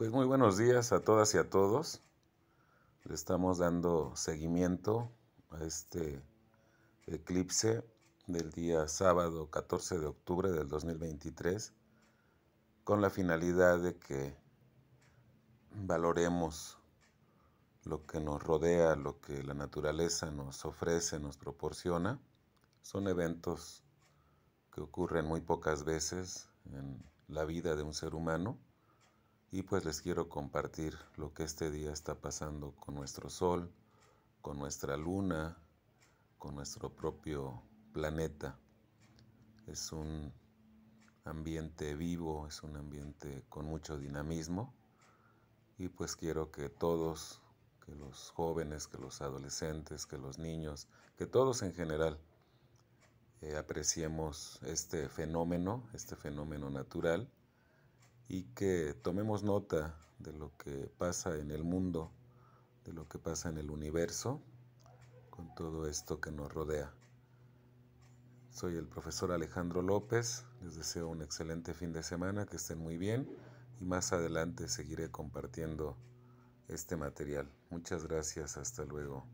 Pues muy buenos días a todas y a todos. Le estamos dando seguimiento a este eclipse del día sábado 14 de octubre del 2023 con la finalidad de que valoremos lo que nos rodea, lo que la naturaleza nos ofrece, nos proporciona. Son eventos que ocurren muy pocas veces en la vida de un ser humano y pues les quiero compartir lo que este día está pasando con nuestro Sol, con nuestra Luna, con nuestro propio planeta. Es un ambiente vivo, es un ambiente con mucho dinamismo y pues quiero que todos, que los jóvenes, que los adolescentes, que los niños, que todos en general eh, apreciemos este fenómeno, este fenómeno natural y que tomemos nota de lo que pasa en el mundo, de lo que pasa en el universo, con todo esto que nos rodea. Soy el profesor Alejandro López, les deseo un excelente fin de semana, que estén muy bien y más adelante seguiré compartiendo este material. Muchas gracias, hasta luego.